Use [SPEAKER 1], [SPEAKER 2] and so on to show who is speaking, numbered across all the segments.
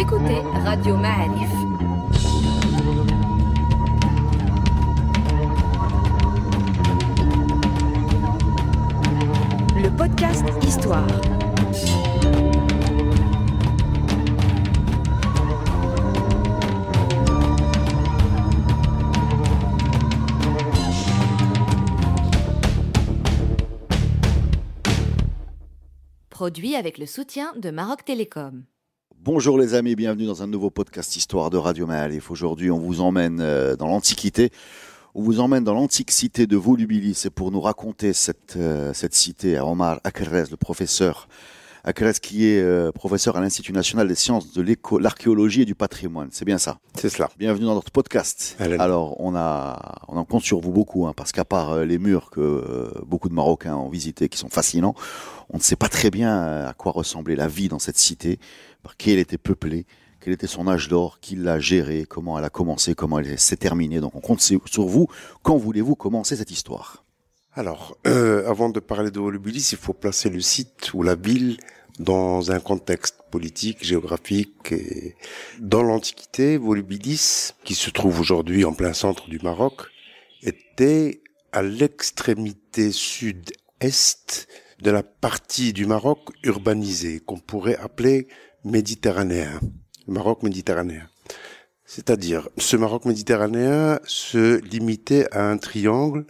[SPEAKER 1] écoutez Radio Ma'arif. Le podcast Histoire.
[SPEAKER 2] Produit avec le soutien de Maroc Télécom. Bonjour les amis, bienvenue dans un nouveau podcast Histoire de Radio malif Aujourd'hui, on vous emmène euh, dans l'Antiquité. On vous emmène dans l'antique cité de Volubilis C'est pour nous raconter cette, euh, cette cité, Omar Akrès, le professeur Akeres qui est euh, professeur à l'Institut national des sciences de l'archéologie et du patrimoine. C'est bien ça C'est cela. Bienvenue dans notre podcast. Alors, on, a, on en compte sur vous beaucoup, hein, parce qu'à part euh, les murs que euh, beaucoup de Marocains ont visités, qui sont fascinants, on ne sait pas très bien à quoi ressemblait la vie dans cette cité, par qui elle était peuplée, quel était son âge d'or, qui l'a géré, comment elle a commencé, comment elle s'est terminée. Donc on compte sur vous. Quand voulez-vous commencer cette histoire
[SPEAKER 1] alors, euh, avant de parler de Volubilis, il faut placer le site ou la ville dans un contexte politique, géographique. Et... Dans l'Antiquité, Volubilis, qui se trouve aujourd'hui en plein centre du Maroc, était à l'extrémité sud-est de la partie du Maroc urbanisée, qu'on pourrait appeler méditerranéen, Maroc méditerranéen. C'est-à-dire, ce Maroc méditerranéen se limitait à un triangle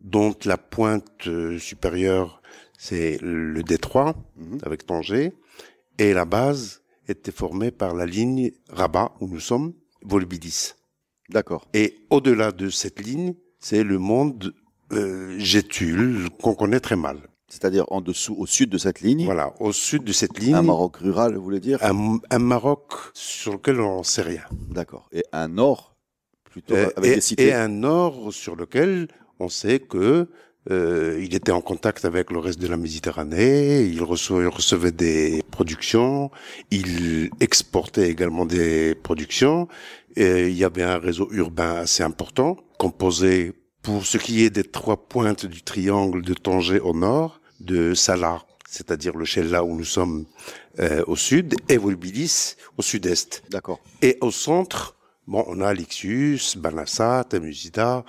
[SPEAKER 1] dont la pointe euh, supérieure, c'est le détroit mhm. avec Tanger, et la base était formée par la ligne Rabat, où nous sommes, Volubilis. D'accord. Et au-delà de cette ligne, c'est le monde euh, gétule qu'on connaît très mal. C'est-à-dire en dessous, au sud de cette ligne. Voilà, au sud de cette ligne. Un Maroc rural, vous voulez dire un, Maroc sur lequel on ne sait rien. D'accord. Et un nord
[SPEAKER 2] plutôt euh, avec des cités. Et
[SPEAKER 1] un nord sur lequel on sait que euh, il était en contact avec le reste de la Méditerranée, il recevait, des productions, il exportait également des productions, et il y avait un réseau urbain assez important, composé pour ce qui est des trois pointes du triangle de Tanger au nord, de Salah, c'est-à-dire le là où nous sommes euh, au sud, et Volbilis au sud-est. D'accord. Et au centre, Bon, on a Lixus, Banassat, Temuzida,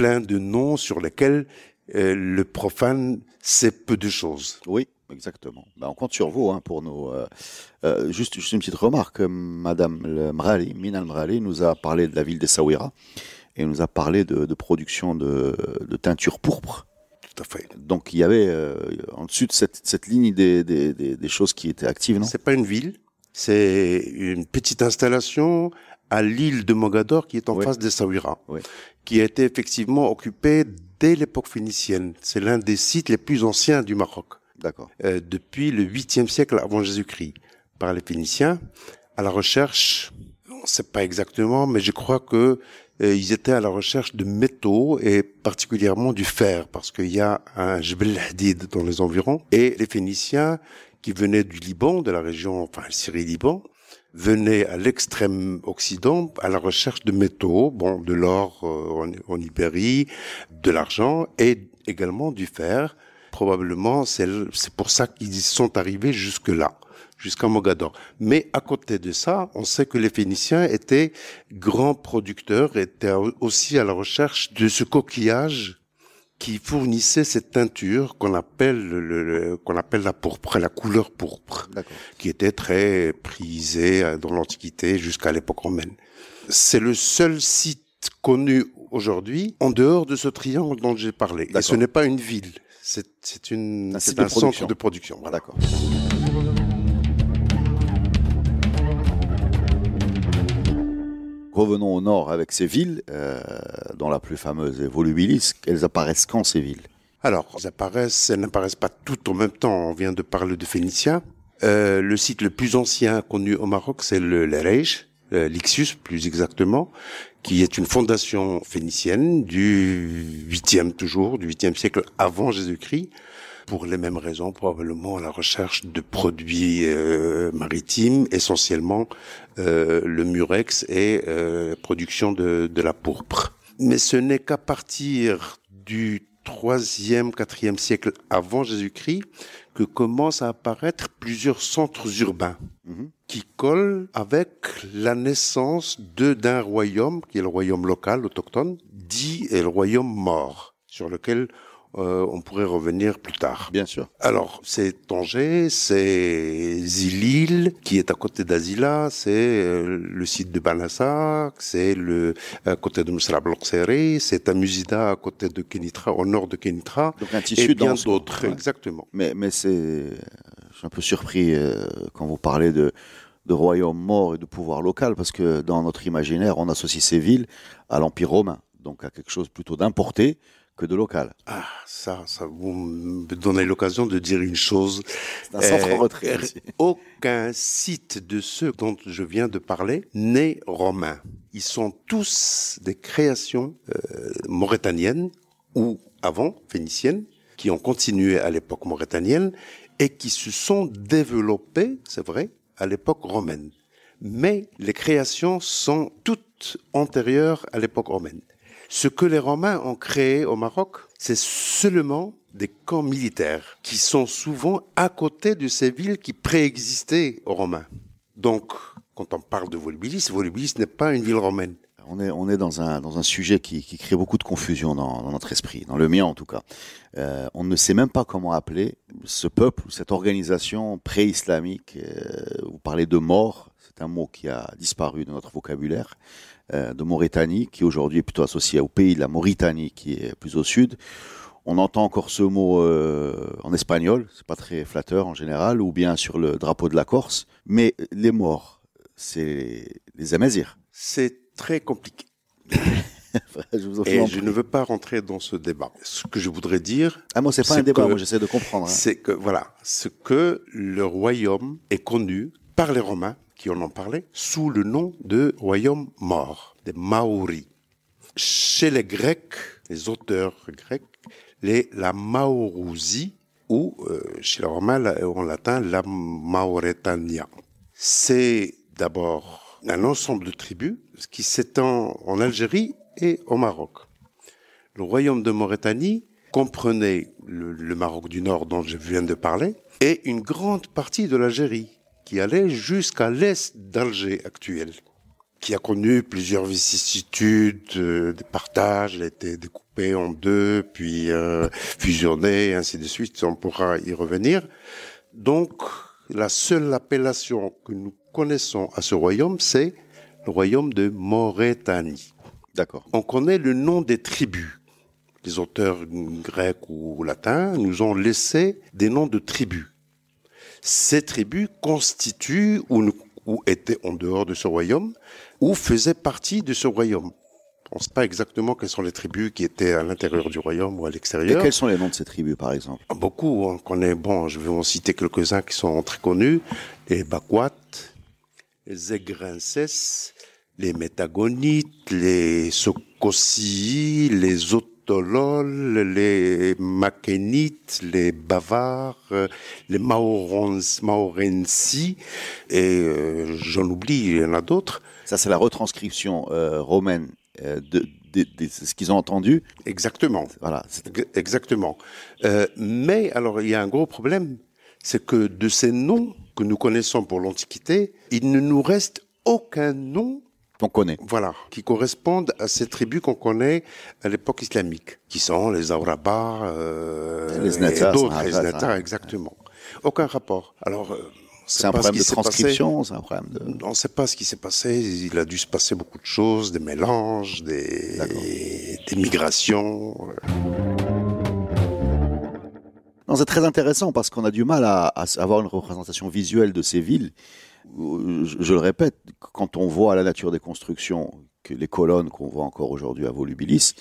[SPEAKER 1] plein de noms sur lesquels euh, le profane sait
[SPEAKER 2] peu de choses. Oui, exactement. Ben, on compte sur vous hein, pour nos. Euh, euh, juste, une petite remarque. Madame Mrali, Minal Mrali, nous a parlé de la ville des Sawira et nous a parlé de, production de, teinture pourpre. Tout à fait. Donc il y avait en dessus de cette, ligne des, choses qui étaient actives, non C'est pas une ville,
[SPEAKER 1] c'est une petite installation à l'île de Mogador qui est en face de Sawira, qui a été effectivement occupée dès l'époque phénicienne. C'est l'un des sites les plus anciens du Maroc. D'accord. Euh, depuis le 8e siècle avant Jésus-Christ, par les Phéniciens, à la recherche, on ne sait pas exactement, mais je crois que euh, ils étaient à la recherche de métaux et particulièrement du fer, parce qu'il y a un Jebel Hadid dans les environs, et les Phéniciens qui venaient du Liban, de la région, enfin Syrie-Liban, venaient à l'extrême occident à la recherche de métaux, bon, de l'or euh, en, Ibérie, de l'argent et également du fer. Probablement, c'est pour ça qu'ils sont arrivés jusque-là, jusqu'à Mogador. Mais à côté de ça, on sait que les Phéniciens étaient grands producteurs, étaient aussi à la recherche de ce coquillage qui fournissait cette teinture qu'on appelle le, qu'on appelle la pourpre, la couleur pourpre, qui était très prisée euh, dans l'Antiquité jusqu'à l'époque romaine. C'est le seul site connu aujourd'hui en dehors de ce triangle dont j'ai parlé. Et ce n'est pas une ville, c'est une un, un centre de
[SPEAKER 2] production. D'accord. Revenons au nord avec ces villes, euh, dont la plus fameuse est Volubilis. Elles apparaissent quand ces villes Alors, elles apparaissent, elles
[SPEAKER 1] n'apparaissent pas toutes en même temps. On vient de parler de Phéniciens. Euh, le site le plus ancien connu au Maroc, c'est le Reich, euh, l'Ixus plus exactement, qui est une fondation phénicienne du 8e toujours, du 8e siècle avant Jésus-Christ, pour les mêmes raisons, probablement à la recherche de produits euh, maritimes, essentiellement euh, le murex et euh, la production de, la pourpre. Mais ce n'est qu'à partir du 3e, 4e siècle avant Jésus-Christ que commencent à apparaître plusieurs centres urbains mhm. qui collent avec la naissance d'un royaume qui est le royaume local autochtone dit le royaume mort sur lequel euh, on pourrait revenir plus tard. Bien sûr. Alors, c'est Tanger, c'est Zilil, qui est à côté d'Azila, c'est euh, le site de Balassa, c'est le à côté de Mousra Blokseri, c'est Amusida à côté de Kenitra, au nord de Kenitra. Donc un tissu et bien d'autres, exactement.
[SPEAKER 2] Mais, mais c'est, un peu surpris euh, quand vous parlez de, de royaume mort et de pouvoir local, parce que dans notre imaginaire, on associe ces villes à l'Empire romain, donc à quelque chose plutôt d'importé, de local. Ah, ça, ça vous me donnez l'occasion de dire une chose. un centre eh, eh, Aucun
[SPEAKER 1] site de ceux dont je viens de parler n'est romain. Ils sont tous des créations euh, mauritaniennes ou avant phéniciennes qui ont continué à l'époque mauritanienne et qui se sont développées, c'est vrai, à l'époque romaine. Mais les créations sont toutes antérieures à l'époque romaine. Ce que les Romains ont créé au Maroc, c'est seulement des camps militaires qui sont souvent à côté de ces villes qui préexistaient aux Romains. Donc, quand on parle de Volubilis, Volubilis n'est pas une ville romaine.
[SPEAKER 2] On est, dans, un, dans un sujet qui, crée beaucoup de confusion dans, notre esprit, dans le mien en tout cas. Euh, on ne sait même pas comment appeler ce peuple, cette organisation pré-islamique. Euh, vous parlez de mort, un mot qui a disparu de notre vocabulaire, euh, de Mauritanie, qui aujourd'hui est plutôt associé au pays de la Mauritanie, qui est plus au sud. On entend encore ce mot euh, en espagnol, c'est pas très flatteur en général, ou bien sur le drapeau de la Corse. Mais les morts, c'est les Amazirs.
[SPEAKER 1] C'est très
[SPEAKER 2] compliqué.
[SPEAKER 1] je Et je ne veux pas rentrer dans ce débat. Ce que je voudrais dire. Ah, moi, c'est pas un débat, moi, j'essaie de comprendre. Hein. C'est que, voilà, ce que le royaume est connu par les Romains qui en ont parlé, sous le nom de royaume mort, des Maoris. Chez les Grecs, les auteurs grecs, les, la Maorousie, ou euh, chez les Romains en latin, la Mauretania. C'est d'abord un ensemble de tribus qui s'étend en Algérie et au Maroc. Le royaume de Maurétanie comprenait le Maroc du Nord dont je viens de parler et une grande partie de l'Algérie qui allait jusqu'à l'est d'Alger actuel, qui a connu plusieurs vicissitudes, euh, des partages, a été découpé en deux, puis euh, fusionné, ainsi de suite, on pourra y revenir. Donc, la seule appellation que nous connaissons à ce royaume, c'est le royaume de Maurétanie. D'accord. On connaît le nom des tribus. Les auteurs grecs ou latins nous ont laissé des noms de tribus. Ces tribus constituent ou, étaient en dehors de ce royaume ou faisaient partie de ce royaume. On ne sait pas exactement quelles sont les tribus qui étaient à l'intérieur du royaume ou à l'extérieur. Et quels sont les noms de ces tribus, par exemple ah, Beaucoup. Hein, On connaît, bon, je vais en citer quelques-uns qui sont très connus. Les Bakwat, les Egrinces, les Métagonites, les Sokossi, les autres les Makénites, les Bavards, les Maorensis, et euh,
[SPEAKER 2] j'en oublie, il y en a d'autres. Ça, c'est la retranscription euh, romaine euh, de, ce qu'ils ont entendu. Exactement. Voilà. Exactement. mais alors,
[SPEAKER 1] il y a un gros problème, c'est que de ces noms que nous connaissons pour l'Antiquité, il ne nous reste aucun nom qu'on connaît. Voilà, qui correspondent à ces tribus qu'on connaît à l'époque islamique, qui sont les Aourabas, euh, les hein. exactement. Aucun rapport. Alors, euh, c'est un, problème de transcription, c'est un problème On ne sait pas ce qui s'est passé, il a dû se passer beaucoup de choses, des mélanges, des,
[SPEAKER 2] des migrations. Euh c'est très intéressant parce qu'on a du mal à, avoir une représentation visuelle de ces villes. Je, le répète, quand on voit la nature des constructions, que les colonnes qu'on voit encore aujourd'hui à Volubilis,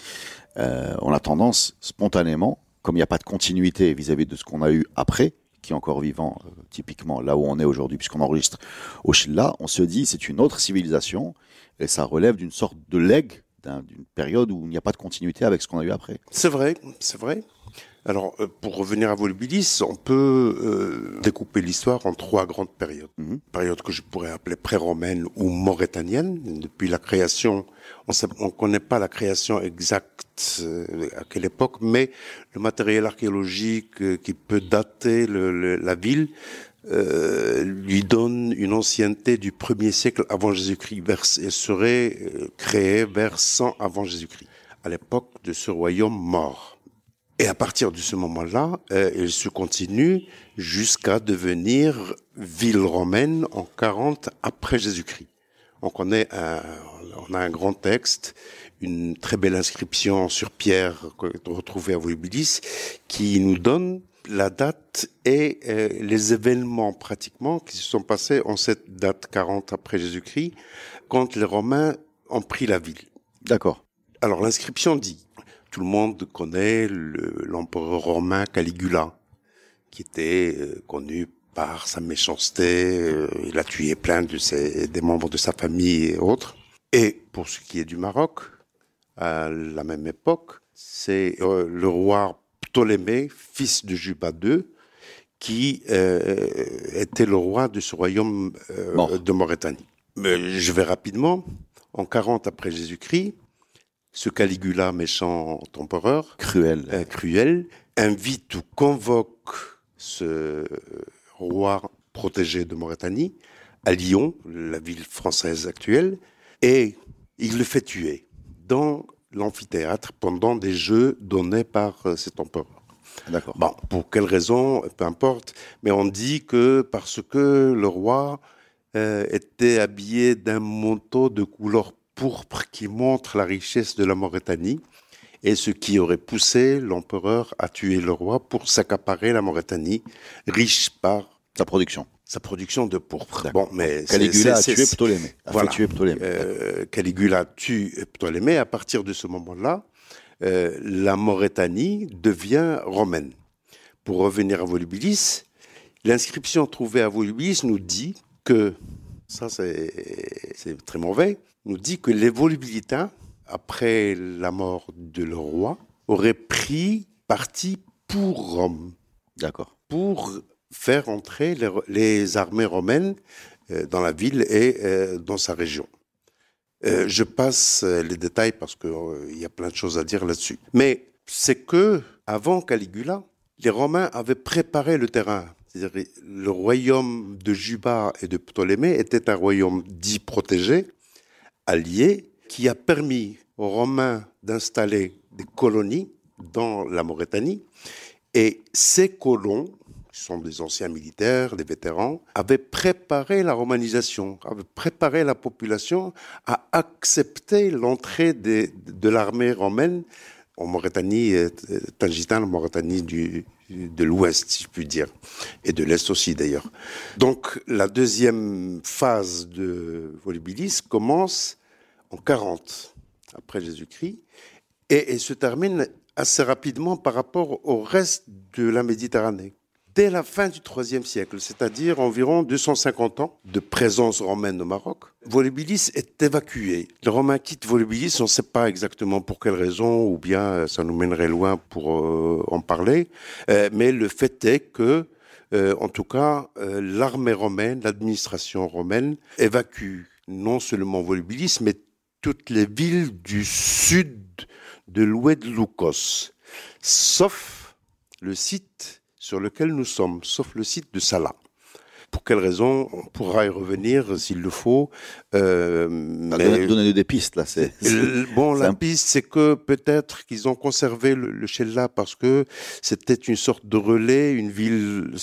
[SPEAKER 2] euh, on a tendance spontanément, comme il n'y a pas de continuité vis-à-vis de ce qu'on a eu après, qui est encore vivant euh, typiquement là où on est aujourd'hui, puisqu'on enregistre au Chilla, on se dit c'est une autre civilisation et ça relève d'une sorte de legs d'une période où il n'y a pas de continuité avec ce qu'on a eu après.
[SPEAKER 1] C'est vrai, c'est vrai. Alors, euh, pour revenir à Volubilis, on peut euh, découper l'histoire en trois grandes périodes. Mhm. Période que je pourrais appeler pré-romaine ou maurétanienne. Depuis la création, on ne connaît pas la création exacte euh, à quelle époque, mais le matériel archéologique qui peut dater la ville lui donne une ancienneté du 1er siècle avant Jésus-Christ et serait créé vers 100 avant Jésus-Christ, à l'époque de ce royaume mort. Et à partir de ce moment-là, euh, elle se continue jusqu'à devenir ville romaine en 40 après Jésus-Christ. on, connaît, on a un grand texte, une très belle inscription sur pierre retrouvée à Volubilis, qui nous donne la date et euh, les événements pratiquement qui se sont passés en cette date 40 après Jésus-Christ, quand les Romains ont pris la ville. D'accord. Alors l'inscription dit tout le monde connaît l'empereur romain Caligula, qui était euh, connu par sa méchanceté. Euh, il a tué plein de des membres de sa famille et autres. Et pour ce qui est du Maroc, à la même époque, c'est euh, le roi Ptolémée, fils de Juba II, qui était le roi de ce royaume de Mauritanie. Mais je vais rapidement. En 40 après Jésus-Christ, ce Caligula méchant empereur, cruel, euh, cruel invite ou convoque ce roi protégé de Mauritanie à Lyon, la ville française actuelle, et il le fait tuer dans l'amphithéâtre pendant des jeux donnés par euh, cet empereur. D'accord. pour quelle raison, peu importe, mais on dit que parce que le roi euh, était habillé d'un manteau de couleur pourpre qui montre la richesse de la Mauritanie et ce qui aurait poussé l'empereur à tuer le roi pour s'accaparer la Mauritanie, riche par sa production. Sa production de pourpre. Bon, mais euh, Caligula a tué Ptolémée. A Ptolémée. Caligula tue Ptolémée. À partir de ce moment-là, euh, la Mauritanie devient romaine. Pour revenir à Volubilis, l'inscription trouvée à Volubilis nous dit que ça c'est très mauvais, nous dit que les volubilitains, après la mort de leur roi, auraient pris parti pour Rome. D'accord. Pour faire entrer les, armées romaines euh, dans la ville et euh, dans sa région. Euh, je passe les détails parce qu'il y a plein de choses à dire là-dessus. Mais c'est que, avant Caligula, les Romains avaient préparé le terrain le royaume de Juba et de Ptolémée était un royaume dit protégé, allié, qui a permis aux Romains d'installer des colonies dans la Mauritanie. Et ces colons, qui sont des anciens militaires, des vétérans, avaient préparé la romanisation, avaient préparé la population à accepter l'entrée de, l'armée romaine en Mauritanie, euh, euh, Tangitane, en Mauritanie du, de l'Ouest, si je puis dire, et de l'Est aussi d'ailleurs. Donc la deuxième phase de Volubilis commence en 40 après Jésus-Christ et, et, se termine assez rapidement par rapport au reste de la Méditerranée dès la fin du IIIe siècle, c'est-à-dire environ 250 ans de présence romaine au Maroc. Volubilis est évacué. Les Romains quittent Volubilis, on ne sait pas exactement pour quelle raison, ou bien euh, ça nous mènerait loin pour euh, en parler, euh, mais le fait est que en tout cas, l'armée romaine, l'administration romaine évacue non seulement Volubilis, mais toutes les villes du sud de l'oued Loukos, sauf le site sur lequel nous sommes, sauf le site de Salah. Pour quelles raisons On pourra y revenir s'il le faut. Euh, des
[SPEAKER 2] pistes, là. C'est, euh, bon, la
[SPEAKER 1] piste, c'est que peut-être qu'ils ont conservé le, le parce que c'était une sorte de relais, une ville,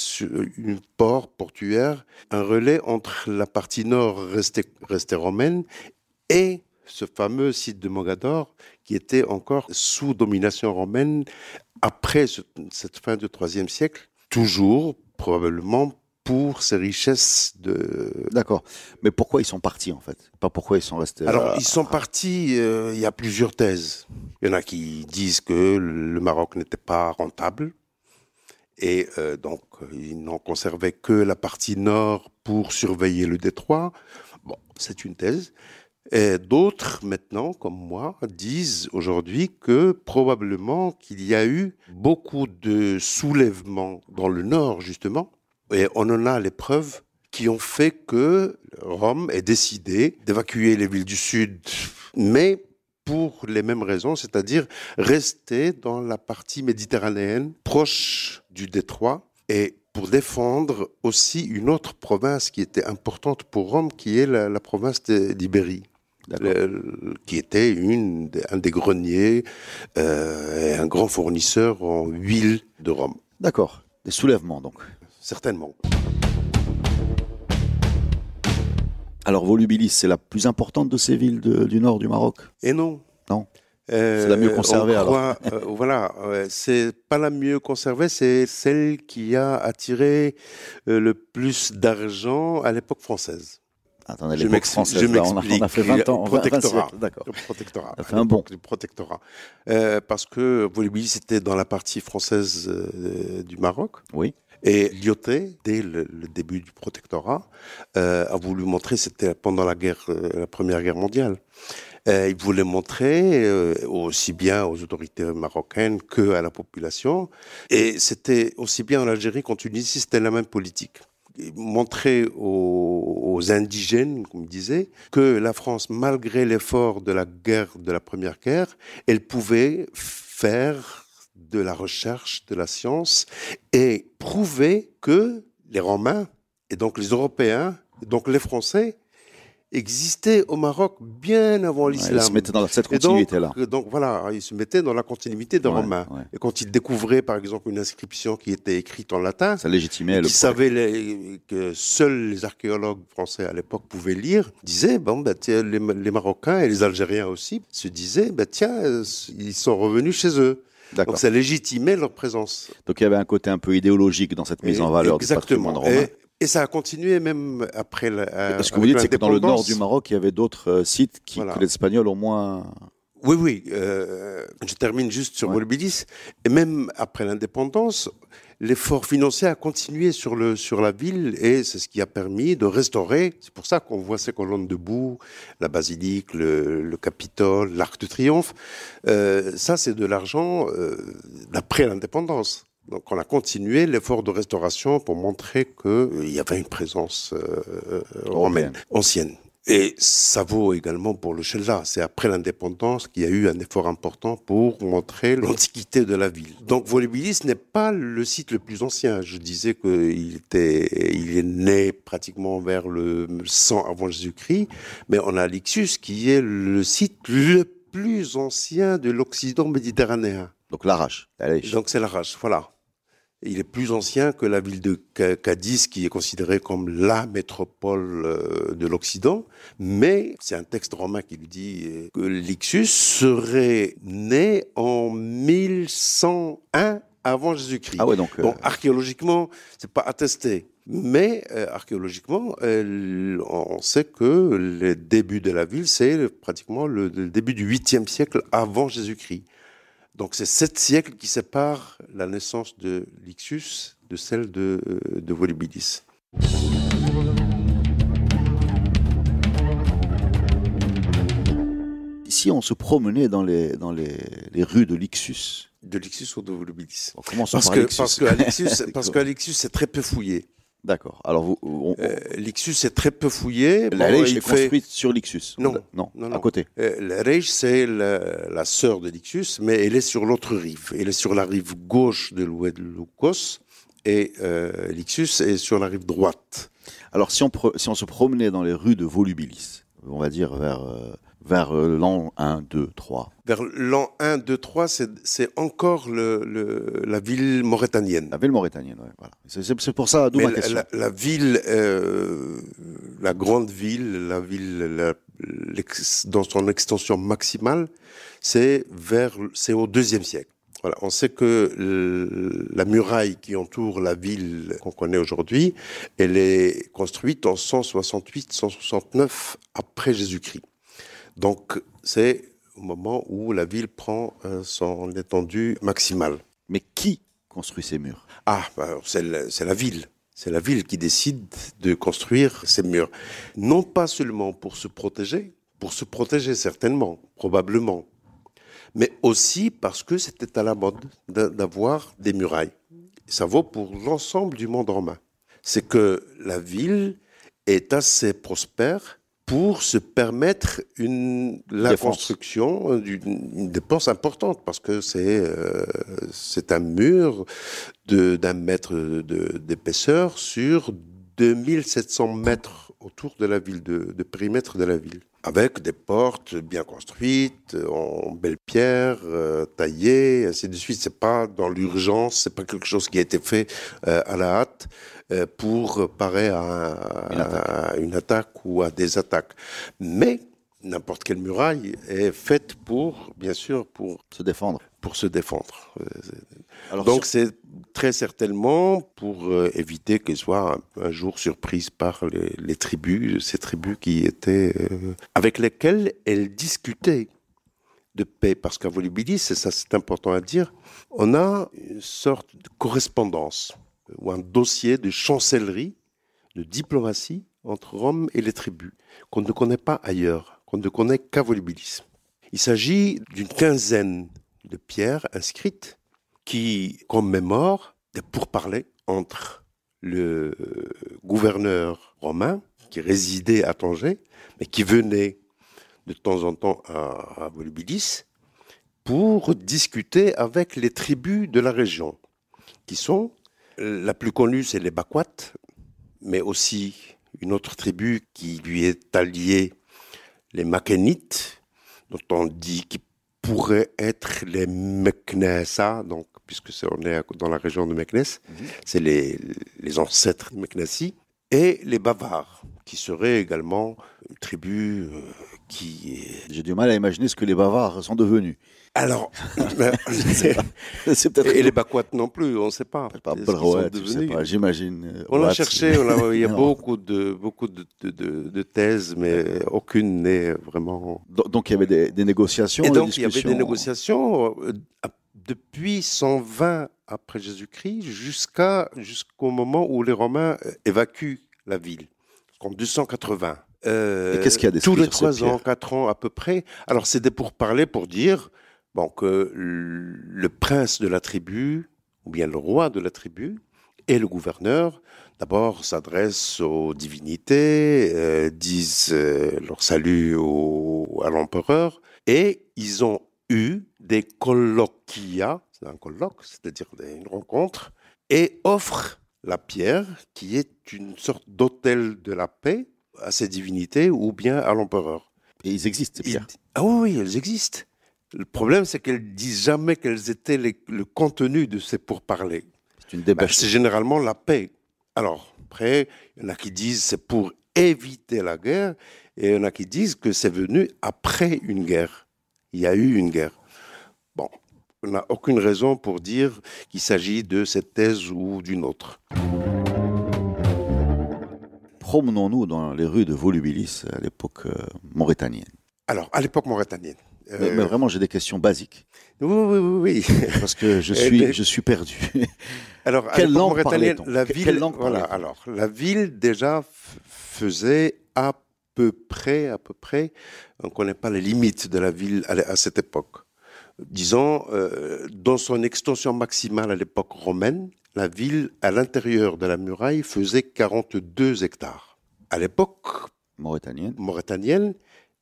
[SPEAKER 1] une port portuaire, un relais entre la partie nord restée, restée romaine et ce fameux site de Mogador qui était encore sous domination romaine après cette fin du IIIe siècle,
[SPEAKER 2] toujours probablement pour ces richesses de. D'accord. Mais pourquoi ils sont partis en fait Pas pourquoi ils sont restés. Alors ils sont
[SPEAKER 1] partis. Euh, il y a plusieurs thèses. Il y en a qui disent que le Maroc n'était pas rentable et euh, donc ils n'ont conservé que la partie nord pour surveiller le détroit. Bon, c'est une thèse. D'autres maintenant, comme moi, disent aujourd'hui que probablement qu'il y a eu beaucoup de soulèvements dans le nord, justement, et on en a les preuves qui ont fait que Rome ait décidé d'évacuer les villes du sud, mais pour les mêmes raisons, c'est-à-dire rester dans la partie méditerranéenne, proche du détroit, et pour défendre aussi une autre province qui était importante pour Rome, qui est la, la province d'Ibérie qui était un des greniers euh, et un grand fournisseur en huile de Rome. D'accord, des soulèvements
[SPEAKER 2] donc. Certainement. Alors Volubilis, c'est la plus importante de ces villes du nord du Maroc Et eh non. Non. Euh, c'est la
[SPEAKER 1] mieux conservée alors. Euh, voilà, c'est pas la mieux conservée, c'est celle qui a attiré le plus d'argent à l'époque française. Attendez, je m'explique. On, a fait 20 ans. Protectorat. D'accord. Protectorat. un bon. Du protectorat. Euh, parce que c'était dans la partie française euh, du Maroc. Oui. Et Lyoté, dès le, début du protectorat, euh, a voulu montrer, c'était pendant la guerre, la première guerre mondiale. il voulait montrer aussi bien aux autorités marocaines que à la population. Et c'était aussi bien en Algérie qu'en Tunisie, c'était la même politique montrer aux, indigènes, comme disait, que la France, malgré l'effort de la guerre, de la première guerre, elle pouvait faire de la recherche, de la science, et prouver que les Romains, et donc les Européens, et donc les Français, existait au Maroc bien avant l'islam. ils se mettaient dans cette continuité-là. Euh, donc, voilà, ils se mettaient dans la continuité de romain. Et quand ils découvraient, par exemple, une inscription qui était écrite en latin, ça légitimait. Ils savaient que seuls les archéologues français à l'époque pouvaient lire. Disaient, bon, bah, les, Marocains et les Algériens aussi se disaient, bah, tiens, euh, ils sont revenus chez eux. Donc ça légitimait leur présence.
[SPEAKER 2] Donc il y avait un côté un peu idéologique dans cette mise en valeur exactement. du romain.
[SPEAKER 1] Et ça a continué même après. La, Parce que vous dites, c'est que dans le nord du
[SPEAKER 2] Maroc, il y avait d'autres euh, sites qui, que l'espagnol au moins. Oui, oui. Euh,
[SPEAKER 1] je termine juste sur ouais. Et même après l'indépendance, l'effort financier a continué sur, le, sur la ville et c'est ce qui a permis de restaurer. C'est pour ça qu'on voit ces colonnes debout, la basilique, le, Capitole, l'Arc de Triomphe. Euh, ça, c'est de l'argent d'après l'indépendance. Donc on a continué l'effort de restauration pour montrer qu'il euh, y avait une présence euh, euh, romaine, ancienne. Et ça vaut également pour le Shella. C'est après l'indépendance qu'il y a eu un effort important pour montrer l'antiquité de la ville. Donc Volubilis n'est pas le site le plus ancien. Je disais qu'il était, il est né pratiquement vers le 100 avant Jésus-Christ, mais on a Lixus qui est le site le plus ancien de l'Occident méditerranéen. Donc l'arrache. Donc c'est l'arrache, voilà il est plus ancien que la ville de Cadiz, qui est considérée comme la métropole euh, de l'Occident. Mais c'est un texte romain qui lui dit euh, que Lixus serait né en 1101 avant Jésus-Christ. Ah ouais, donc, euh, archéologiquement, c'est pas attesté. Mais archéologiquement, on sait que le début de la ville, c'est pratiquement le, le début du 8e siècle avant Jésus-Christ. Donc c'est sept siècles qui séparent la naissance de Lixus de celle
[SPEAKER 2] de, euh, Volubilis. Ici, on se promenait dans les, dans les, rues de Lixus. De Lixus ou de Volubilis on Parce que Lixus, que
[SPEAKER 1] Lixus c'est très peu fouillé. D'accord. Alors,
[SPEAKER 2] vous, euh,
[SPEAKER 1] est très peu fouillé.
[SPEAKER 2] La est construite sur Lixus Non, non, à côté.
[SPEAKER 1] Euh, la Rage, c'est la, sœur de Lixus, mais elle est sur l'autre rive. Elle est sur la rive gauche de loued et
[SPEAKER 2] euh, Lixus est sur la rive droite. Alors, si on se promenait dans les rues de Volubilis, on va dire vers euh, vers l'an 1, 2, 3
[SPEAKER 1] Vers l'an 1, 2, 3, c'est encore le, la ville mauritanienne. La ville mauritanienne, oui.
[SPEAKER 2] C'est pour ça, d'où ma question.
[SPEAKER 1] La, ville, euh, la grande ville, la ville la, dans son extension maximale, c'est au deuxième siècle. Voilà, on sait que la muraille qui entoure la ville qu'on connaît aujourd'hui, elle est construite en 168-169 après Jésus-Christ. Donc c'est au moment où la ville prend euh, son étendue maximale. Mais qui construit ces murs Ah, bah, c'est la ville. C'est la ville qui décide de construire ces murs. Non pas seulement pour se protéger, pour se protéger certainement, probablement, mais aussi parce que c'était à la mode d'avoir des murailles. Ça vaut pour l'ensemble du monde romain. C'est que la ville est assez prospère pour se permettre une, la construction d'une dépense importante, parce que c'est euh, un mur d'un mètre d'épaisseur sur 2700 mètres autour de la ville, de, de périmètre de la ville avec des portes bien construites, en belle pierre, euh, taillées, ainsi de suite. Ce n'est pas dans l'urgence, c'est pas quelque chose qui a été fait euh, à la hâte euh, pour parer à, à, une attaque ou à des attaques. Mais n'importe quelle muraille est faite pour, bien sûr, pour se défendre pour se défendre. Euh, Donc c'est très certainement pour euh, éviter qu'elle soit un, jour surprise par les, tribus, ces tribus qui étaient euh, avec lesquelles elle discutait de paix, parce qu'à Volubilis, et ça c'est important à dire, on a une sorte de correspondance ou un dossier de chancellerie, de diplomatie entre Rome et les tribus, qu'on ne connaît pas ailleurs, qu'on ne connaît qu'à Volubilis. Il s'agit d'une quinzaine de pierre inscrite qui commémore des pourparlers entre le gouverneur romain qui résidait à Tanger, mais qui venait de temps en temps à, Volubilis pour discuter avec les tribus de la région, qui sont, la plus connue, c'est les Bakouates mais aussi une autre tribu qui lui est alliée, les Makénites, dont on dit, qu'ils pourraient être les Meknesa, donc, puisque on est dans la région de Meknes, mhm. c'est les, ancêtres ancêtres Meknesi, et les Bavards, qui seraient également une
[SPEAKER 2] tribu euh, qui... J'ai du mal à imaginer ce que les Bavards sont devenus. Alors, ben, c'est et les
[SPEAKER 1] Bakouates non plus, on ne sait pas. pas, pas
[SPEAKER 2] j'imagine. Euh, on l'a cherché, il y a beaucoup de beaucoup de, de, thèses, mais aucune n'est vraiment. Donc il y avait des, des négociations. Et donc il y avait des hein.
[SPEAKER 1] négociations euh, depuis 120 après Jésus-Christ jusqu'à jusqu'au moment où les Romains euh, évacuent la ville, en 280. et qu'est-ce qu'il y a des Tous les 3 ans, 4 ans à peu près. Alors c'était pour parler, pour dire que le prince de la tribu, ou bien le roi de la tribu, et le gouverneur, d'abord, s'adressent aux divinités, euh, disent euh, leur salut au, à l'empereur, et ils ont eu des colloquia, c'est un colloque, c'est-à-dire une rencontre, et offrent la pierre, qui est une sorte d'autel de la paix, à ces divinités ou bien à l'empereur. Et ils existent, ces pierres Ah oui, oui, elles existent. Le problème, c'est qu'elles ne disent jamais quel étaient le contenu de ces pourparlers. C'est une bah, c'est généralement la paix. Alors, après, il y en a qui disent c'est pour éviter la guerre, et il y en a qui disent que c'est venu après une guerre. Il y a eu une guerre. Bon, on n'a aucune raison pour dire qu'il s'agit de cette thèse ou d'une autre.
[SPEAKER 2] Promenons-nous dans les rues de Volubilis à l'époque euh, mauritanienne. Alors, à l'époque mauritanienne, mais, euh, vraiment, j'ai des questions basiques. Oui, oui, oui, oui. Parce que je eh suis, ben, je suis perdu. Alors, quelle langue parlait-on La ville, alors,
[SPEAKER 1] la ville déjà faisait à peu près, à peu près, on ne connaît pas les limites de la ville à, cette époque. Disons, euh, dans son extension maximale à l'époque romaine, la ville à l'intérieur de la muraille faisait 42 hectares. À l'époque mauritanienne, mauritanienne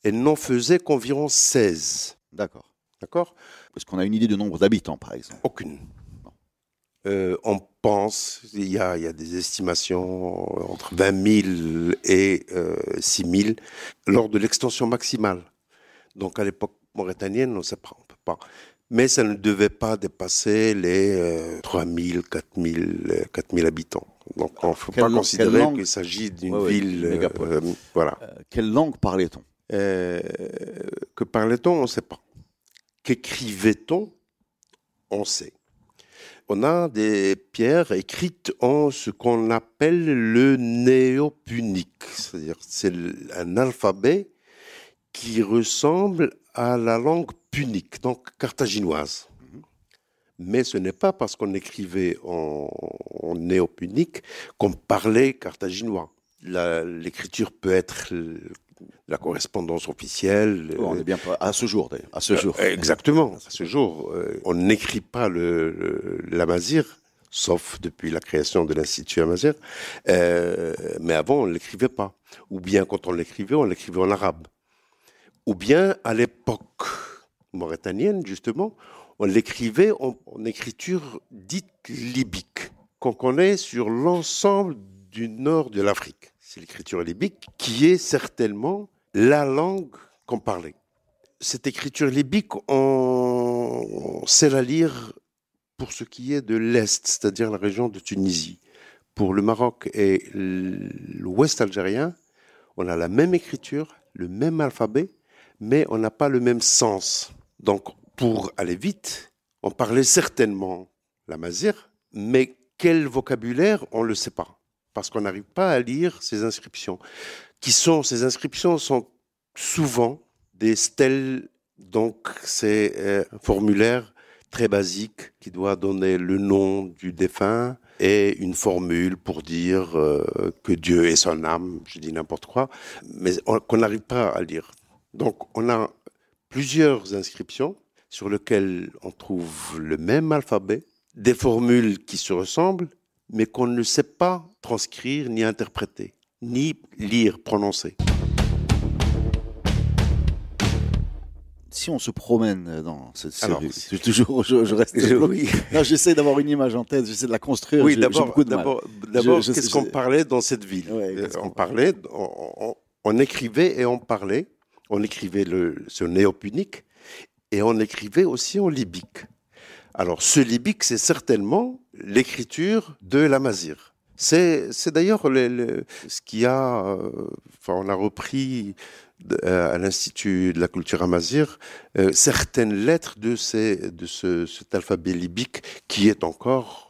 [SPEAKER 1] et n'en faisait qu'environ 16. D'accord. D'accord parce qu'on
[SPEAKER 2] a une idée du nombre d'habitants, par exemple Aucune.
[SPEAKER 1] Euh, on pense, il y, a, y, a, des estimations euh, entre 20 000 et 6 euh, 000 lors de l'extension maximale. Donc à l'époque mauritanienne, on ne pas, pas. Mais ça ne devait pas dépasser les 3 000, 4 000, habitants. Donc on ne faut pas considérer qu'il s'agit d'une ville. voilà. quelle langue parlait-on euh, que parlait-on On ne sait pas. Qu'écrivait-on On sait. On a des pierres écrites en ce qu'on appelle le néopunique, c'est-à-dire c'est un alphabet qui ressemble à la langue punique, donc carthaginoise. Mais ce n'est pas parce qu'on écrivait en, néo punique qu'on parlait carthaginois. L'écriture peut être la correspondance officielle. Oh, on euh, est bien à ce jour d'ailleurs. À ce jour. Euh, exactement. À ce jour, euh, on n'écrit pas le, l'Amazir, sauf depuis la création de l'institut Amazir. mais avant, on l'écrivait pas. Ou bien quand on l'écrivait, on l'écrivait en arabe. Ou bien à l'époque mauritanienne justement, on l'écrivait en, en écriture dite libique qu'on connaît sur l'ensemble du nord de l'Afrique c'est l'écriture libyque qui est certainement la langue qu'on parlait. Cette écriture libyque, on, on sait la lire pour ce qui est de l'Est, c'est-à-dire la région de Tunisie. Pour le Maroc et l'Ouest algérien, on a la même écriture, le même alphabet, mais on n'a pas le même sens. Donc, pour aller vite, on parlait certainement la mazir, mais quel vocabulaire, on ne le sait pas parce qu'on n'arrive pas à lire ces inscriptions. Qui sont ces inscriptions sont souvent des stèles, donc c'est euh, un formulaire très basique qui doit donner le nom du défunt et une formule pour dire euh, que Dieu est son âme, je dis n'importe quoi, mais qu'on n'arrive pas à lire. Donc on a plusieurs inscriptions sur lesquelles on trouve le même alphabet, des formules qui se ressemblent, mais qu'on ne sait pas transcrire ni interpréter, ni lire, prononcer.
[SPEAKER 2] si on se promène dans cette série, toujours, je, reste J'essaie d'avoir une image en tête, j'essaie de la construire. Oui, d'abord, d'abord, qu'est-ce qu'on
[SPEAKER 1] parlait dans cette ville euh, On parlait, on, écrivait et on parlait. On écrivait le, ce néopunique et on écrivait aussi en libique. Alors, ce libique, c'est certainement l'écriture de la C'est, d'ailleurs ce qui a, euh, enfin, on a repris euh, à l'Institut de la culture amazir euh, certaines lettres de, cet alphabet libique qui est encore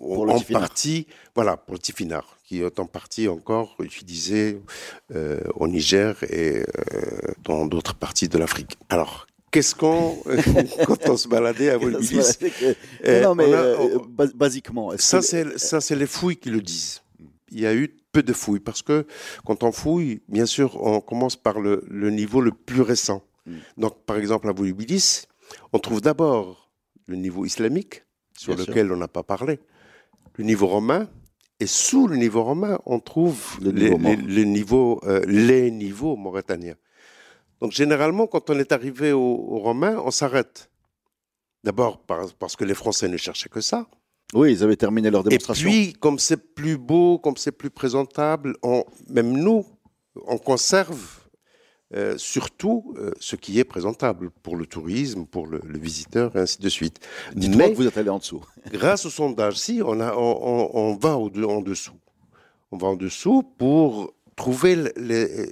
[SPEAKER 1] en partie, voilà, pour le tifinard, qui est en partie encore utilisé au Niger et dans d'autres parties de l'Afrique. Alors, qu'est-ce qu'on euh, quand on se baladait à Volubilis eh, Non, mais euh, euh, basiquement. ça, c'est ça, c'est les fouilles qui le disent. Il y a eu peu de fouilles parce que quand on fouille, bien sûr, on commence par le, niveau le plus récent. Mm. Donc, par exemple, à Volubilis, on trouve d'abord le niveau islamique sur lequel on n'a pas parlé, le niveau romain. Et sous le niveau romain, on trouve les, les niveaux mauritaniens. Donc généralement, quand on est arrivé aux, Romains, on s'arrête. D'abord parce que les Français ne cherchaient que ça. Oui, ils avaient terminé leur démonstration. Et puis, comme c'est plus beau, comme c'est plus présentable, on, même nous, on conserve euh, surtout euh, ce qui est présentable pour le tourisme, pour le, visiteur, et ainsi de suite. Dites-moi que vous êtes allé en dessous. grâce au sondage, si, on, a, on, va au en dessous. On va en dessous pour trouver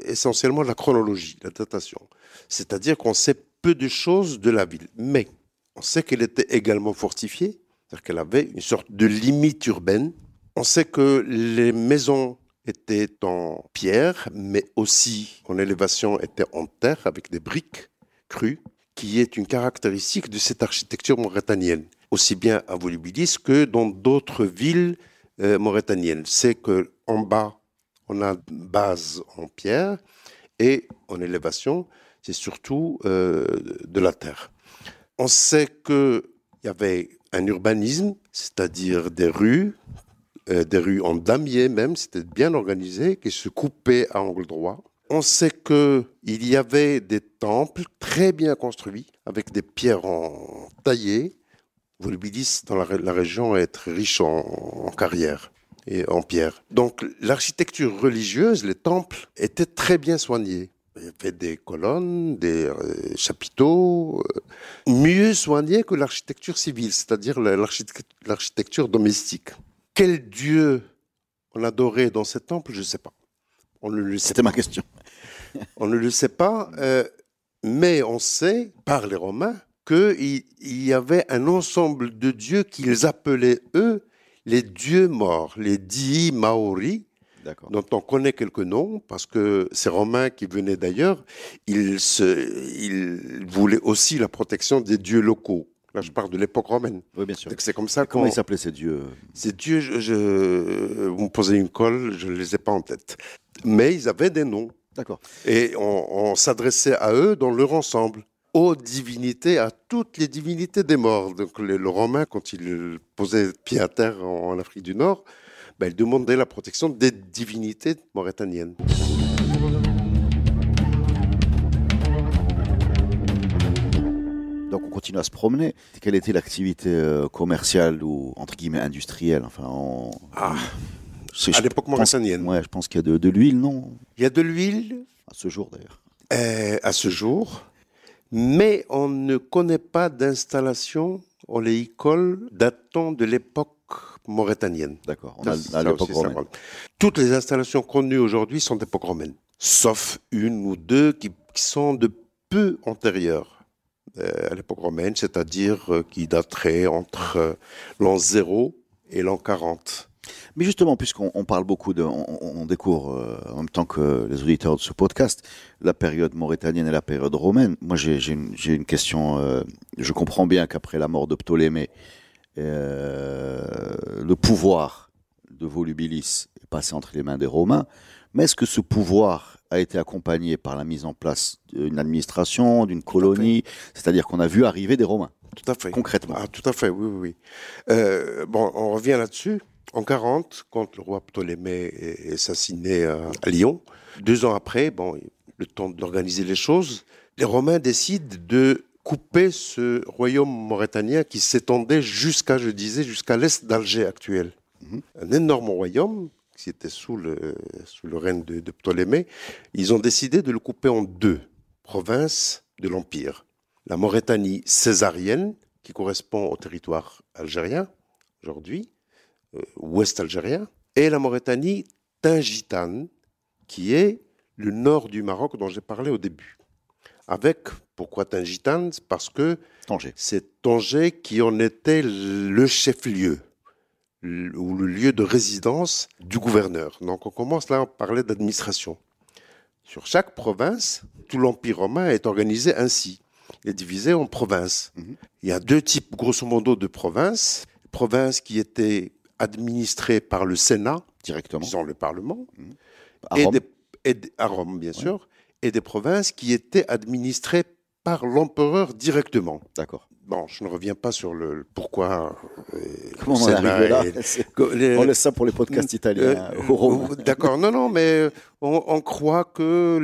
[SPEAKER 1] essentiellement la chronologie, la datation. C'est-à-dire qu'on sait peu de choses de la ville, mais on sait qu'elle était également fortifiée, c'est-à-dire qu'elle avait une sorte de limite urbaine. On sait que les maisons étaient en pierre, mais aussi en élévation étaient en terre avec des briques crues, qui est une caractéristique de cette architecture mauritanienne, aussi bien à Volubilis que dans d'autres villes euh, C'est que en bas on a base en pierre et en élévation, c'est surtout euh, de la terre. On sait qu'il y avait un urbanisme, c'est-à-dire des rues, euh, des rues en damier même, c'était bien organisé, qui se coupaient à angle droit. On sait qu'il y avait des temples très bien construits, avec des pierres en taillées. Volubilis, dans la, région, est très riche en, en carrières en pierre. Donc l'architecture religieuse, les temples, étaient très bien soignés. Il y avait des colonnes, des euh, chapiteaux, euh, mieux soignés que l'architecture civile, c'est-à-dire l'architecture domestique. Quel dieu on adorait dans ces temples, je ne sais pas. C'était ma question. on ne le sait pas, euh, mais on sait, par les Romains, qu'il y avait un ensemble de dieux qu'ils appelaient, eux, les dieux morts, les dii maori, dont on connaît quelques noms, parce que ces Romains qui venaient d'ailleurs, ils, voulaient aussi la protection des dieux locaux. Là, je mm. parle de l'époque romaine. Oui, bien sûr. C'est comme ça. Comment ils s'appelaient ces dieux euh Ces dieux, je, vous me posez une colle, je ne les ai pas en tête. Mais ils avaient des noms. D'accord. Et on, on s'adressait à eux dans leur ensemble aux divinités, à toutes les divinités des morts. Donc le, Romain, quand il posait pied à terre en, Afrique du Nord, ben, il demandait la protection des divinités mauritaniennes.
[SPEAKER 2] Donc on continue à se promener. Quelle était l'activité euh, commerciale ou entre guillemets industrielle Enfin, ah, à l'époque mauritanienne. moi je pense qu'il y a de, l'huile, non
[SPEAKER 1] Il y a de l'huile.
[SPEAKER 2] À ce jour d'ailleurs.
[SPEAKER 1] Eh, à ce jour, mais on ne connaît pas d'installation oléicole datant de l'époque mauritanienne. D'accord, à l'époque romaine. Toutes les installations connues aujourd'hui sont d'époque romaine, sauf une ou deux qui, sont de peu antérieures euh, à l'époque romaine, c'est-à-dire euh, qui dateraient entre euh, l'an 0 et l'an 40.
[SPEAKER 2] Mais justement, puisqu'on parle beaucoup de, on, découvre euh, en même temps que les auditeurs de ce podcast la période mauritanienne et la période romaine. Moi, j'ai une, question. Euh, je comprends bien qu'après la mort de Ptolémée, euh, le pouvoir de Volubilis est passé entre les mains des Romains. Mais est-ce que ce pouvoir a été accompagné par la mise en place d'une administration, d'une colonie, c'est-à-dire qu'on a vu arriver des Romains. Tout à fait. Concrètement. Ah, tout à fait, oui, oui. bon, on revient là-dessus en 40, quand
[SPEAKER 1] le roi Ptolémée est assassiné euh, à Lyon, deux ans après, bon, le temps d'organiser les choses, les Romains décident de couper ce royaume mauritanien qui s'étendait jusqu'à, je disais, jusqu'à l'est d'Alger actuel. Mhm. Un énorme royaume qui était sous le, sous le règne de Ptolémée. Ils ont décidé de le couper en deux provinces de l'Empire. La Maurétanie césarienne, qui correspond au territoire algérien aujourd'hui, euh, ouest algérien, et la Mauritanie Tingitane, qui est le nord du Maroc dont j'ai parlé au début. Avec, pourquoi Tingitane Parce que c'est Tanger qui en était le chef-lieu ou le lieu de résidence du gouverneur. Donc on commence là à parler d'administration. Sur chaque province, tout l'Empire romain est organisé ainsi, est divisé en provinces. Mhm. Il y a deux types, grosso modo, de provinces. Provinces qui étaient administrées par le Sénat, directement, disons le Parlement, mmh. à, et Rome. à, Rome. bien sûr, et des provinces qui étaient administrées par l'empereur directement. D'accord. Bon, je ne reviens pas sur le pourquoi. Euh, Comment on est là On laisse ça pour les podcasts mmh, italiens. Euh, euh, d'accord, non, non, mais on, croit que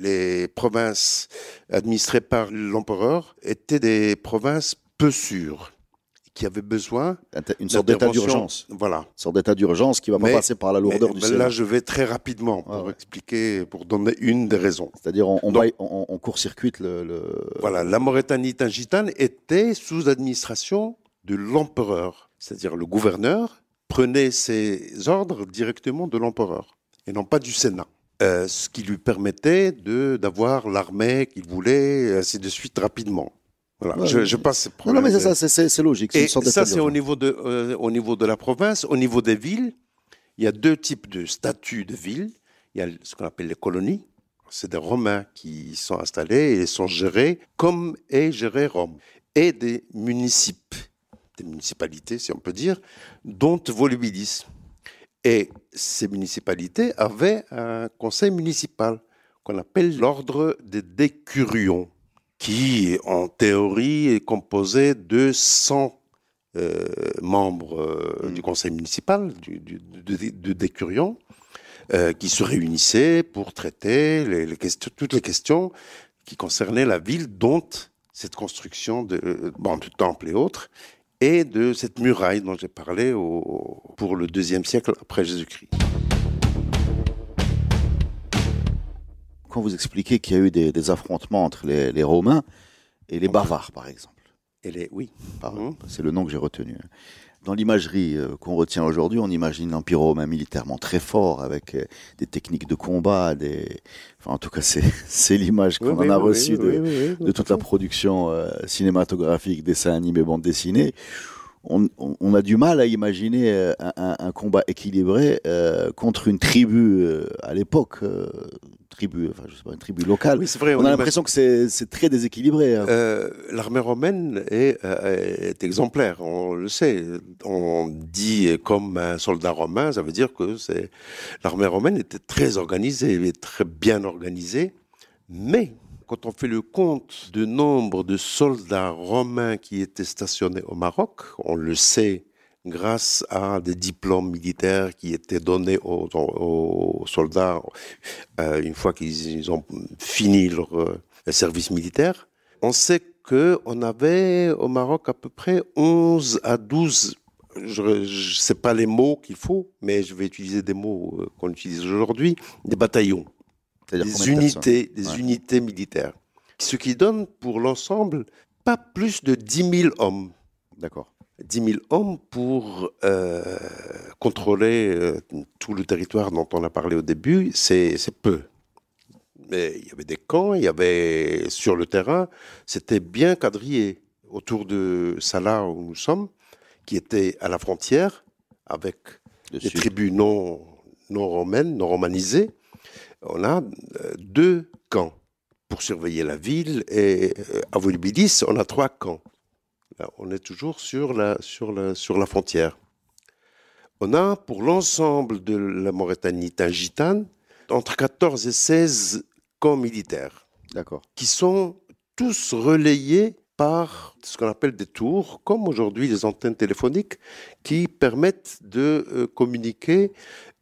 [SPEAKER 1] les provinces administrées par l'empereur étaient des provinces peu
[SPEAKER 2] sûres qui avait besoin. Une sorte d'état d'urgence. Voilà. Une sorte d'état d'urgence qui va pas passer par la lourdeur du mais Là, je
[SPEAKER 1] vais très rapidement pour ah expliquer, pour donner une des raisons. C'est-à-dire, on, court-circuite le, Voilà, la Mauritanie tangitane était sous administration de l'empereur. C'est-à-dire, le gouverneur prenait ses ordres directement de l'empereur et non pas du Sénat. Euh, ce qui lui permettait d'avoir l'armée qu'il voulait, ainsi de suite, rapidement. Voilà, je, passe. Non, mais c'est
[SPEAKER 2] logique. ça, c'est au
[SPEAKER 1] niveau, de, euh, au niveau de la province. Au niveau des villes, il y a deux types de statuts de villes. Il y a ce qu'on appelle les colonies. C'est des Romains qui sont installés et sont gérés comme est géré Rome. Et des municipes, des municipalités, si on peut dire, dont volubilis. Et ces municipalités avaient un conseil municipal qu'on appelle l'ordre des décurions qui en théorie est composé de 100 euh, membres euh, mm. du conseil municipal du, de, euh, qui se réunissaient pour traiter toutes les questions qui concernaient la ville, dont cette construction du temple et autres, et de cette muraille dont j'ai parlé pour le deuxième siècle
[SPEAKER 2] après Jésus-Christ. vous expliquer qu'il y a eu des, affrontements entre les, Romains et les Bavards, par exemple. Et les, oui. Mmh. C'est le nom que j'ai retenu. Dans l'imagerie euh, qu'on retient aujourd'hui, on imagine l'Empire romain militairement très fort, avec euh, des techniques de combat, des... Enfin, en tout cas, c'est l'image qu'on en a reçue de, toute la production euh, cinématographique, dessins animés, bande dessinée on, a du mal à imaginer euh, un, combat équilibré euh, contre une tribu euh, à l'époque, tribu, je sais pas, une tribu locale. c'est vrai, on, a l'impression que c'est très déséquilibré. Hein.
[SPEAKER 1] L'armée romaine est, est, exemplaire, on le sait. On dit comme un soldat romain, ça veut dire que l'armée romaine était très organisée, très bien organisée, mais quand on fait le compte du nombre de soldats romains qui étaient stationnés au Maroc, on le sait grâce à des diplômes militaires qui étaient donnés aux, soldats euh, une fois qu'ils ont fini leur euh, service militaire, on sait qu'on avait au Maroc à peu près 11 à 12 je ne sais pas les mots qu'il faut, mais je vais utiliser des mots euh, qu'on utilise aujourd'hui, des bataillons. Des unités, des unités militaires. Ce qui donne pour l'ensemble pas plus de 10 000 hommes. D'accord. 10 000 hommes pour euh, contrôler euh, tout le territoire dont on a parlé au début, c'est peu. Mais il y avait des camps, il y avait sur le terrain, c'était bien quadrillé autour de Salah où nous sommes, qui était à la frontière avec les des tribus non, non romaines, non romanisées, on a euh, deux camps pour surveiller la ville et euh, à Volubilis, on a trois camps. on est toujours sur la, frontière. On a pour l'ensemble de la Mauritanie Tangitane, entre 14 et 16 camps militaires. D'accord. Qui sont tous relayés par ce qu'on appelle des tours, comme aujourd'hui les antennes téléphoniques, qui permettent de euh, communiquer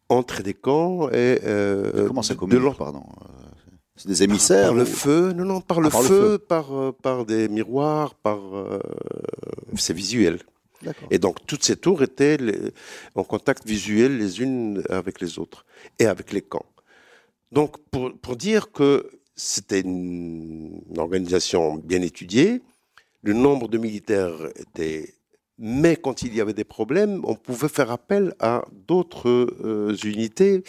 [SPEAKER 1] entre des camps et euh, comment ça de pardon euh, c'est des émissaires par, le feu non non par le feu, Par, euh, par des miroirs par euh, c'est visuel et donc toutes ces tours étaient en contact visuel les unes avec les autres et avec les camps donc pour, pour dire que c'était une organisation bien étudiée le nombre de militaires était mais quand il y avait des problèmes, on pouvait faire appel à d'autres euh, unités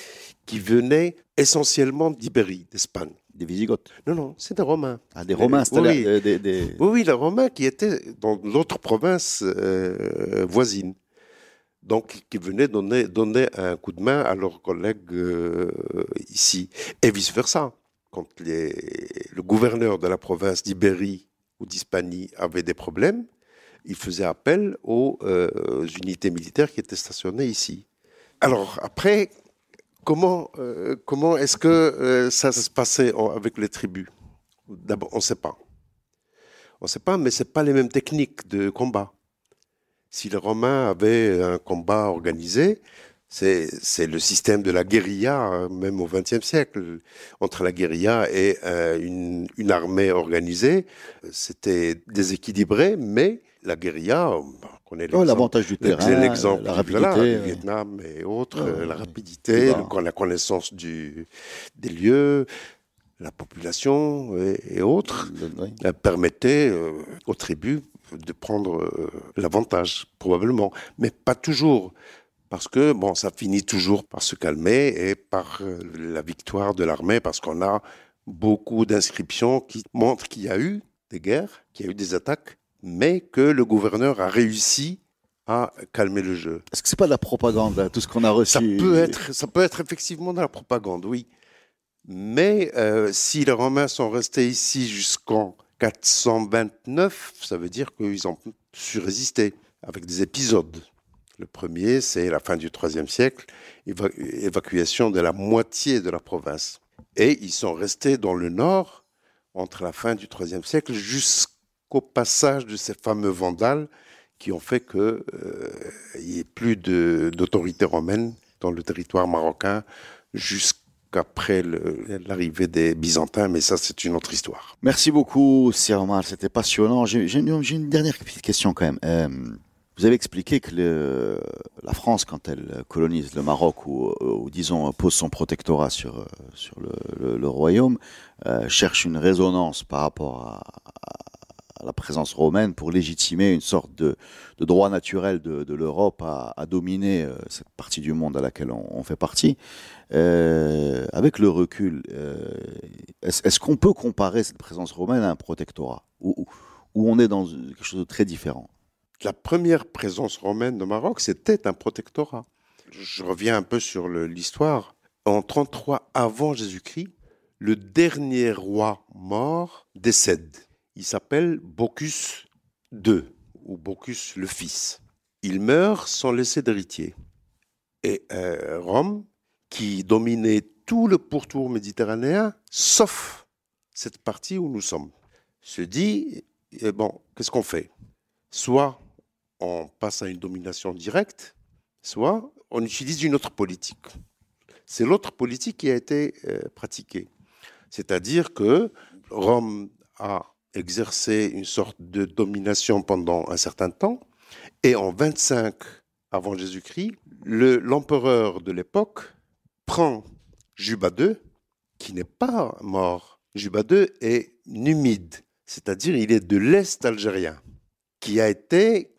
[SPEAKER 1] qui venaient essentiellement d'Ibérie, d'Espagne. Des Visigoths Non, non, c'est des Romains. Ah, des Romains, cest oui. Des, oui, les Romains qui étaient dans l'autre province euh, voisine. Donc, qui venaient donner, un coup de main à leurs collègues euh, ici. Et vice-versa. Quand le gouverneur de la province d'Ibérie ou d'Hispanie avait des problèmes, il faisait appel aux euh, unités militaires qui étaient stationnées ici. Alors après, comment, euh, comment est-ce que euh, ça se passait avec les tribus D'abord, on ne sait pas. On ne sait pas, mais ce pas les mêmes techniques de combat. Si les Romains avaient un combat organisé, c'est le système de la guérilla, même au XXe siècle, entre la guérilla et une, une, armée organisée. C'était déséquilibré, mais la guérilla, on connaît oh, l'avantage du terrain, l'exemple la rapidité, du Vietnam et autres, ah, la rapidité, la connaissance des lieux, la population et, autres, euh, permettait euh, aux tribus de prendre euh, l'avantage, probablement, mais pas toujours. Parce que bon, ça finit toujours par se calmer et par la victoire de l'armée, parce qu'on a beaucoup d'inscriptions qui montrent qu'il y a eu des guerres, qu'il y a eu des attaques, mais que le gouverneur a réussi à calmer le jeu. Est-ce que c'est pas de la propagande, tout ce qu'on a reçu ça peut, être, ça peut être effectivement de la propagande, oui. Mais euh, si les Romains sont restés ici jusqu'en 429, ça veut dire qu'ils ont su résister avec des épisodes. Le premier, c'est la fin du IIIe siècle, évacuation de la moitié de la province. Et ils sont restés dans le nord entre la fin du IIIe siècle jusqu'à qu'au passage de ces fameux vandales qui ont fait qu'il euh, il n'y ait plus d'autorité romaine dans le territoire marocain jusqu'après l'arrivée des Byzantins, mais
[SPEAKER 2] ça c'est une autre histoire. Merci beaucoup, Sir c'était passionnant. J'ai une, dernière petite question quand même. Euh, vous avez expliqué que le, la France, quand elle colonise le Maroc ou, disons pose son protectorat sur, sur le, royaume, euh, cherche une résonance par rapport à la présence romaine pour légitimer une sorte de, droit naturel de, l'Europe à, dominer euh, cette partie du monde à laquelle on, fait partie. Euh, avec le recul, euh, est-ce qu'on peut comparer cette présence romaine à un protectorat Ou où on est dans quelque chose de très différent La première présence romaine de Maroc, c'était un protectorat. Je reviens
[SPEAKER 1] un peu sur l'histoire. En 33 avant Jésus-Christ, le dernier roi mort décède. Il s'appelle Bocchus II, ou Bocchus le Fils. Il meurt sans laisser d'héritier. Et euh, Rome, qui dominait tout le pourtour méditerranéen, sauf cette partie où nous sommes, se dit, eh bon, qu'est-ce qu'on fait Soit on passe à une domination directe, soit on utilise une autre politique. C'est l'autre politique qui a été euh, pratiquée. C'est-à-dire que Rome a exercer une sorte de domination pendant un certain temps. Et en 25 avant Jésus-Christ, l'empereur de l'époque prend Juba II, qui n'est pas mort. Juba II est numide, c'est-à-dire il est de l'Est algérien, qui a
[SPEAKER 2] été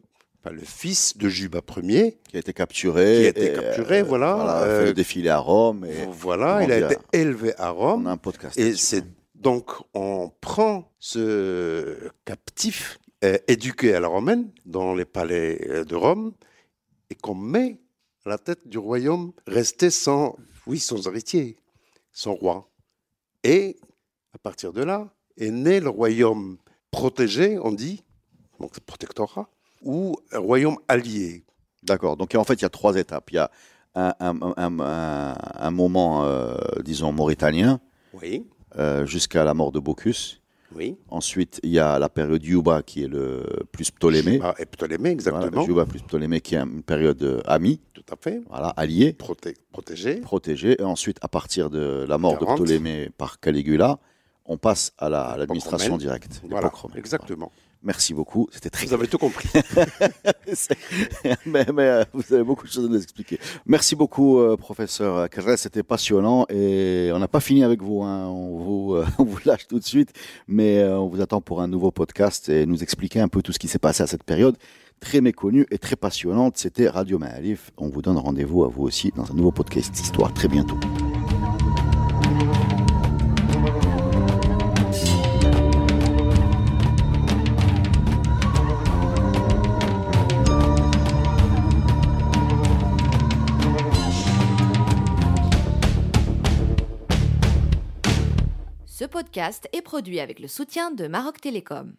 [SPEAKER 2] le fils de Juba Ier. Qui a été capturé. Qui a été capturé, euh, voilà. fait euh, défilé à Rome. voilà, il a été élevé à Rome. un podcast. Et c'est hein.
[SPEAKER 1] Donc on prend ce captif euh, éduqué à la romaine dans les palais euh, de Rome et qu'on met à la tête du royaume resté sans, oui, sans héritier, sans roi. Et à partir de là est né le royaume protégé, on dit, donc protectorat, ou
[SPEAKER 2] royaume allié. D'accord. Donc en fait, il y a trois étapes. Il y a un, moment, euh, disons, mauritanien. Oui. Euh, jusqu'à la mort de Bocchus. Oui. Ensuite, il y a la période Yuba qui est le plus Ptolémée. Yuba et Ptolémée, exactement. plus Ptolémée qui est une période euh, amie. Tout à fait. Voilà, alliée. protégée. Et ensuite, à partir de la mort de Ptolémée par Caligula, on passe à l'administration directe. directe. Voilà, exactement. Merci beaucoup, c'était très Vous avez tout compris. mais, euh, vous avez beaucoup de choses à nous expliquer. Merci beaucoup, euh, professeur Carrel, c'était passionnant et on n'a pas fini avec vous. Hein. On, vous euh, on vous lâche tout de suite, mais on vous attend pour un nouveau podcast et nous expliquer un peu tout ce qui s'est passé à cette période très méconnue et très passionnante. C'était Radio Maalif. On vous donne rendez-vous à vous aussi dans un nouveau podcast Histoire très bientôt. podcast est produit avec le soutien de Maroc Télécom.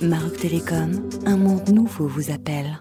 [SPEAKER 2] Maroc Télécom, un monde nouveau vous appelle.